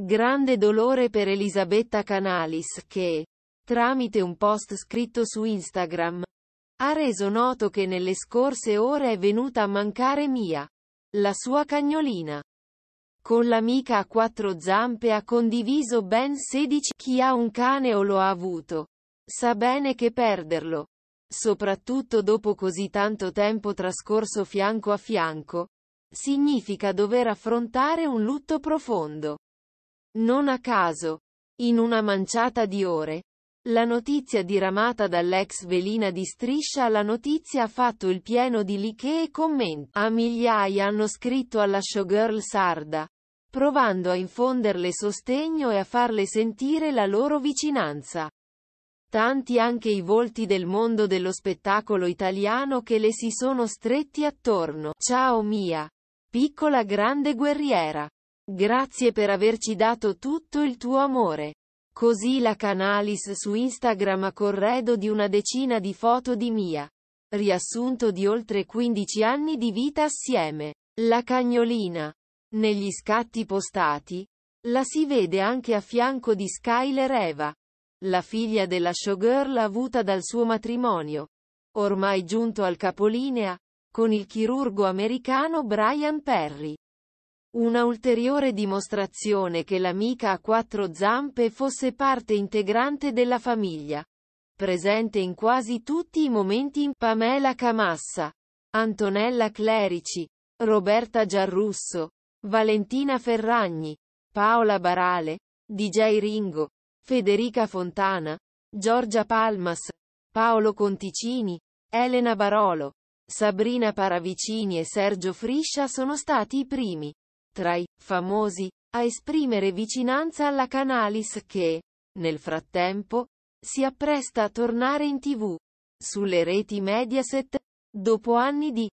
Grande dolore per Elisabetta Canalis, che, tramite un post scritto su Instagram, ha reso noto che nelle scorse ore è venuta a mancare Mia, la sua cagnolina. Con l'amica a quattro zampe ha condiviso ben 16 chi ha un cane o lo ha avuto. Sa bene che perderlo, soprattutto dopo così tanto tempo trascorso fianco a fianco, significa dover affrontare un lutto profondo. Non a caso, in una manciata di ore, la notizia diramata dall'ex velina di Striscia alla notizia ha fatto il pieno di diliche e commenti. A migliaia hanno scritto alla showgirl sarda, provando a infonderle sostegno e a farle sentire la loro vicinanza. Tanti anche i volti del mondo dello spettacolo italiano che le si sono stretti attorno. Ciao mia, piccola grande guerriera. Grazie per averci dato tutto il tuo amore. Così la Canalis su Instagram a corredo di una decina di foto di Mia. Riassunto di oltre 15 anni di vita assieme. La cagnolina. Negli scatti postati, la si vede anche a fianco di Skyler Eva, la figlia della showgirl avuta dal suo matrimonio, ormai giunto al capolinea, con il chirurgo americano Brian Perry. Una ulteriore dimostrazione che l'amica a quattro zampe fosse parte integrante della famiglia. Presente in quasi tutti i momenti in Pamela Camassa, Antonella Clerici, Roberta Giarrusso, Valentina Ferragni, Paola Barale, DJ Ringo, Federica Fontana, Giorgia Palmas, Paolo Conticini, Elena Barolo, Sabrina Paravicini e Sergio Friscia sono stati i primi tra i famosi a esprimere vicinanza alla Canalis che, nel frattempo, si appresta a tornare in tv, sulle reti Mediaset, dopo anni di